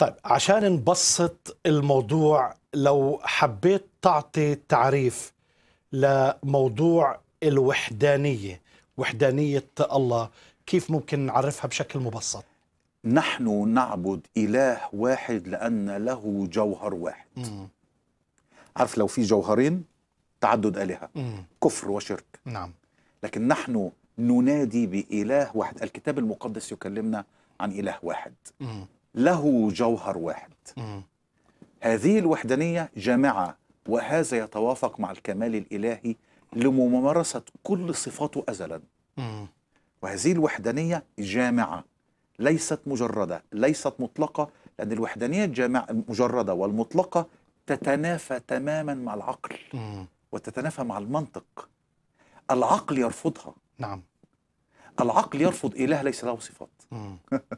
طيب عشان نبسط الموضوع لو حبيت تعطي تعريف لموضوع الوحدانية وحدانية الله كيف ممكن نعرفها بشكل مبسط نحن نعبد إله واحد لأن له جوهر واحد مم. عارف لو في جوهرين تعدد آلهة مم. كفر وشرك نعم لكن نحن ننادي بإله واحد الكتاب المقدس يكلمنا عن إله واحد مم. له جوهر واحد هذه الوحدانية جامعة وهذا يتوافق مع الكمال الإلهي لممارسة كل صفاته أزلا وهذه الوحدانية جامعة ليست مجردة ليست مطلقة لأن الوحدانية الجامعة المجردة والمطلقة تتنافى تماما مع العقل وتتنافى مع المنطق العقل يرفضها نعم العقل يرفض إله ليس له صفات